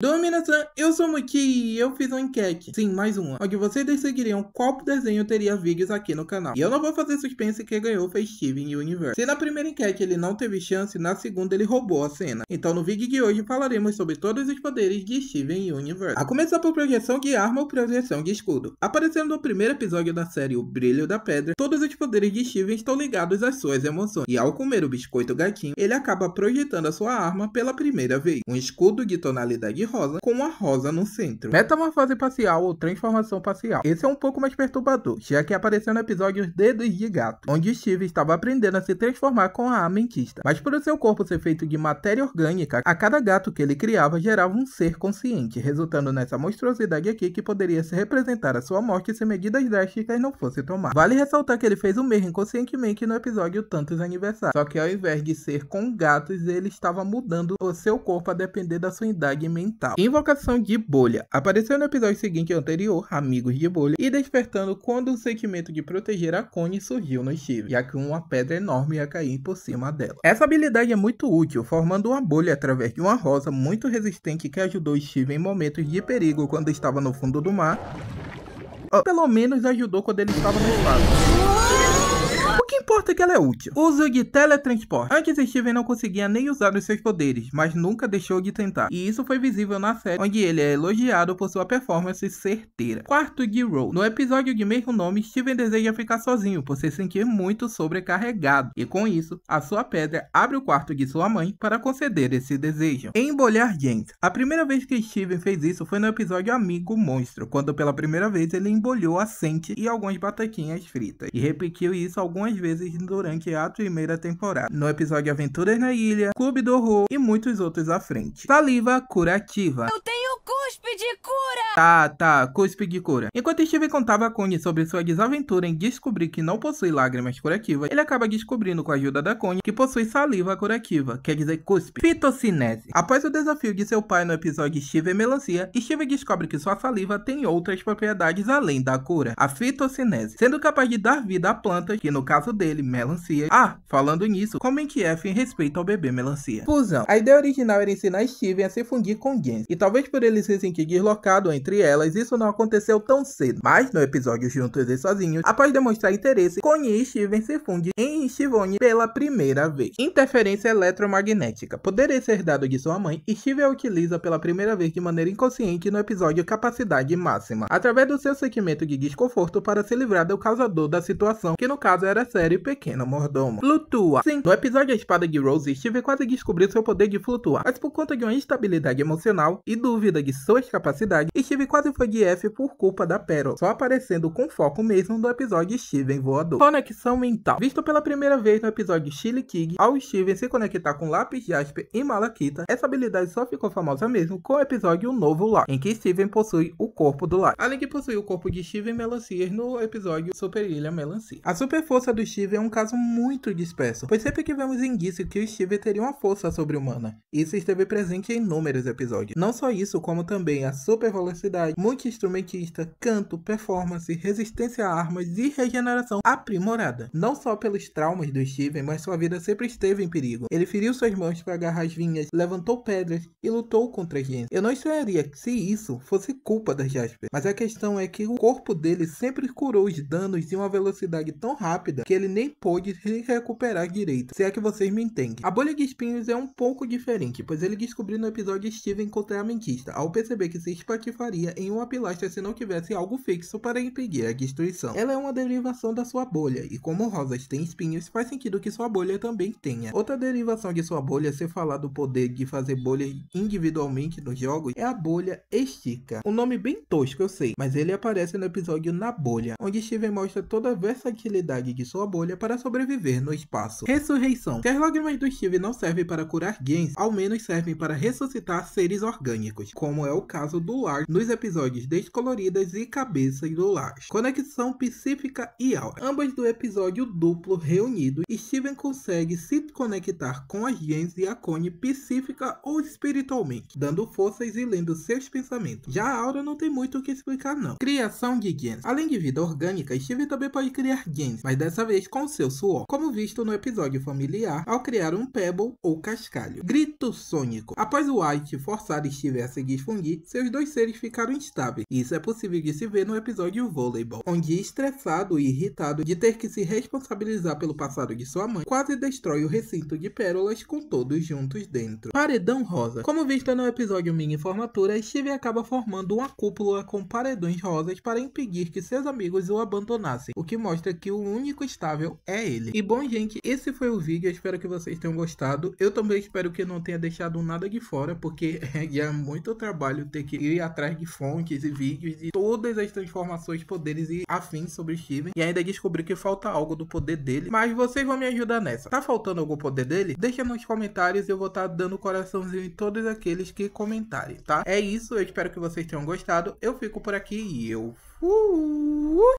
Dominação, eu sou o Muki e eu fiz uma enquete, sim, mais uma, onde vocês decidiriam qual desenho teria vídeos aqui no canal. E eu não vou fazer suspense que ganhou foi Steven Universe. Se na primeira enquete ele não teve chance, na segunda ele roubou a cena. Então no vídeo de hoje falaremos sobre todos os poderes de Steven Universe. A começar por projeção de arma ou projeção de escudo. Aparecendo no primeiro episódio da série O Brilho da Pedra, todos os poderes de Steven estão ligados às suas emoções. E ao comer o biscoito gatinho, ele acaba projetando a sua arma pela primeira vez. Um escudo de tonalidade rosa com uma rosa no centro. Metamorfose parcial ou transformação parcial. Esse é um pouco mais perturbador, já que apareceu no episódio Os Dedos de Gato, onde Steve estava aprendendo a se transformar com a amentista. Mas por o seu corpo ser feito de matéria orgânica, a cada gato que ele criava gerava um ser consciente, resultando nessa monstruosidade aqui que poderia se representar a sua morte se medidas drásticas não fossem tomadas. Vale ressaltar que ele fez o mesmo inconscientemente no episódio Tantos Aniversários, só que ao invés de ser com gatos, ele estava mudando o seu corpo a depender da sua idade mental mental. Invocação de Bolha apareceu no episódio seguinte anterior, Amigos de Bolha, e despertando quando o sentimento de proteger a Connie surgiu no Steve, já que uma pedra enorme ia cair por cima dela. Essa habilidade é muito útil, formando uma bolha através de uma rosa muito resistente que ajudou Steve em momentos de perigo quando estava no fundo do mar, ou pelo menos ajudou quando ele estava no espaço importa que ela é útil. Uso de teletransporte. Antes Steven não conseguia nem usar os seus poderes, mas nunca deixou de tentar. E isso foi visível na série, onde ele é elogiado por sua performance certeira. Quarto de Roll. No episódio de mesmo nome, Steven deseja ficar sozinho por se sentir muito sobrecarregado. E com isso, a sua pedra abre o quarto de sua mãe para conceder esse desejo. Embolhar James. A primeira vez que Steven fez isso foi no episódio Amigo Monstro, quando pela primeira vez ele embolhou a Sente e algumas batatinhas fritas. E repetiu isso algumas vezes durante a primeira temporada, no episódio Aventuras na Ilha, Clube do Horror e muitos outros à frente. Saliva curativa. Eu tenho Cuspe de cura! Tá, tá, cuspe de cura. Enquanto Steve contava a Connie sobre sua desaventura em descobrir que não possui lágrimas curativas, ele acaba descobrindo com a ajuda da Connie que possui saliva curativa, quer dizer cuspe, fitocinese. Após o desafio de seu pai no episódio Steve Melancia, Steve descobre que sua saliva tem outras propriedades além da cura, a fitocinese, sendo capaz de dar vida a plantas, que no caso dele, melancia. Ah, falando nisso, comente F em é respeito ao bebê melancia. Fusão. A ideia original era ensinar Steven a se fundir com Jens, e talvez por ele se em que deslocado entre elas, isso não aconteceu tão cedo. Mas no episódio Juntos e Sozinhos, após demonstrar interesse, Connie e Steven se fundem em Shivone pela primeira vez. Interferência eletromagnética. Poder esse herdado de sua mãe, Steven a utiliza pela primeira vez de maneira inconsciente no episódio Capacidade Máxima, através do seu sentimento de desconforto para se livrar do causador da situação, que no caso era a série Pequeno Mordomo. Flutua. Sim, no episódio A Espada de Rose, Steven quase descobriu seu poder de flutuar, mas por conta de uma instabilidade emocional e dúvida de suas capacidades, Steve quase foi de F por culpa da Pearl, só aparecendo com foco mesmo no episódio Steven voador. Conexão mental. Visto pela primeira vez no episódio Chile King, ao Steven se conectar com Lápis Jasper e Malaquita, essa habilidade só ficou famosa mesmo com o episódio Novo Lar, em que Steven possui o corpo do Lar, além de possuir o corpo de Steven Melancias no episódio Super Ilha Melancia. A super força do Steven é um caso muito disperso, pois sempre que vemos indício que o Steven teria uma força sobre-humana, isso esteve presente em inúmeros episódios. Não só isso, como também também a super velocidade, multi-instrumentista, canto, performance, resistência a armas e regeneração aprimorada. Não só pelos traumas do Steven, mas sua vida sempre esteve em perigo. Ele feriu suas mãos para agarrar as vinhas, levantou pedras e lutou contra a gente. Eu não estranharia se isso fosse culpa da Jasper, mas a questão é que o corpo dele sempre curou os danos de uma velocidade tão rápida que ele nem pôde se recuperar direito, se é que vocês me entendem. A bolha de espinhos é um pouco diferente, pois ele descobriu no episódio Steven contra a mentista, ao perceber perceber que se espatifaria em uma pilastra se não tivesse algo fixo para impedir a destruição. Ela é uma derivação da sua bolha, e como rosas têm espinhos, faz sentido que sua bolha também tenha. Outra derivação de sua bolha, se falar do poder de fazer bolhas individualmente nos jogos, é a bolha Estica. Um nome bem tosco, eu sei, mas ele aparece no episódio Na Bolha, onde Steven mostra toda a versatilidade de sua bolha para sobreviver no espaço. Ressurreição. Se as lágrimas do Steven não servem para curar games, ao menos servem para ressuscitar seres orgânicos, como é o o caso do Lars nos episódios Descoloridas e Cabeças do Lars, Conexão Psíquica e Aura, ambas do episódio duplo reunido, Steven consegue se conectar com as gens e a Connie psíquica ou espiritualmente, dando forças e lendo seus pensamentos. Já a Aura não tem muito o que explicar não. Criação de gens. Além de vida orgânica, Steven também pode criar gens, mas dessa vez com seu suor, como visto no episódio familiar ao criar um pebble ou cascalho. Grito sônico. Após o White forçar Steven a seguir seus dois seres ficaram instáveis. Isso é possível de se ver no episódio Voleibol, onde estressado e irritado de ter que se responsabilizar pelo passado de sua mãe, quase destrói o recinto de pérolas com todos juntos dentro. Paredão Rosa. Como visto no episódio Mini Formatura, Steve acaba formando uma cúpula com paredões rosas para impedir que seus amigos o abandonassem, o que mostra que o único estável é ele. E bom, gente, esse foi o vídeo, espero que vocês tenham gostado. Eu também espero que não tenha deixado nada de fora, porque é muito trabalho trabalho ter que ir atrás de fontes e vídeos e todas as transformações, poderes e afins sobre Steven. E ainda descobri que falta algo do poder dele. Mas vocês vão me ajudar nessa. Tá faltando algum poder dele? Deixa nos comentários. e Eu vou estar tá dando coraçãozinho em todos aqueles que comentarem, tá? É isso. Eu espero que vocês tenham gostado. Eu fico por aqui e eu fui.